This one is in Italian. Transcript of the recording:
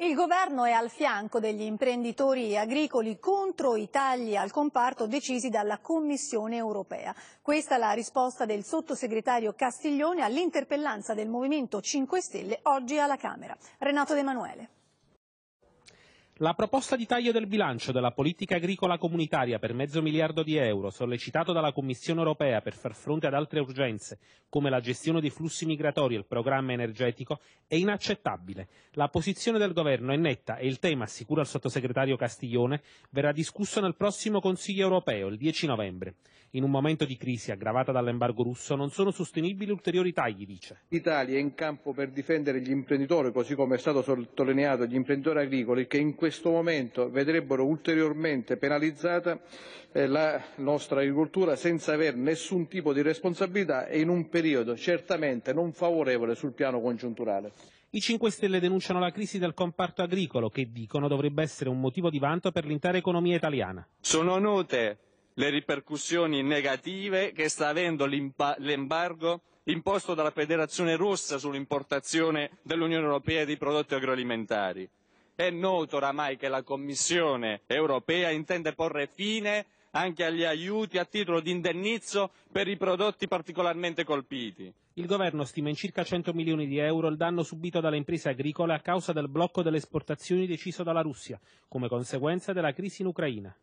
Il governo è al fianco degli imprenditori agricoli contro i tagli al comparto decisi dalla Commissione europea. Questa è la risposta del sottosegretario Castiglione all'interpellanza del Movimento 5 Stelle oggi alla Camera. Renato De Manuele. La proposta di taglio del bilancio della politica agricola comunitaria per mezzo miliardo di euro, sollecitato dalla Commissione europea per far fronte ad altre urgenze come la gestione dei flussi migratori e il programma energetico, è inaccettabile. La posizione del governo è netta e il tema, assicura il sottosegretario Castiglione, verrà discusso nel prossimo Consiglio europeo, il 10 novembre. In un momento di crisi aggravata dall'embargo russo non sono sostenibili ulteriori tagli, dice. L'Italia è in campo per difendere gli imprenditori, così come è stato sottolineato, gli imprenditori agricoli che in questo questo momento vedrebbero ulteriormente penalizzata eh, la nostra agricoltura senza avere nessun tipo di responsabilità e in un periodo certamente non favorevole sul piano congiunturale. I 5 Stelle denunciano la crisi del comparto agricolo che dicono dovrebbe essere un motivo di vanto per l'intera economia italiana. Sono note le ripercussioni negative che sta avendo l'embargo imposto dalla Federazione Russa sull'importazione dell'Unione Europea di prodotti agroalimentari. È noto oramai che la Commissione europea intende porre fine anche agli aiuti a titolo di indennizzo per i prodotti particolarmente colpiti. Il governo stima in circa 100 milioni di euro il danno subito dalle imprese agricole a causa del blocco delle esportazioni deciso dalla Russia, come conseguenza della crisi in Ucraina.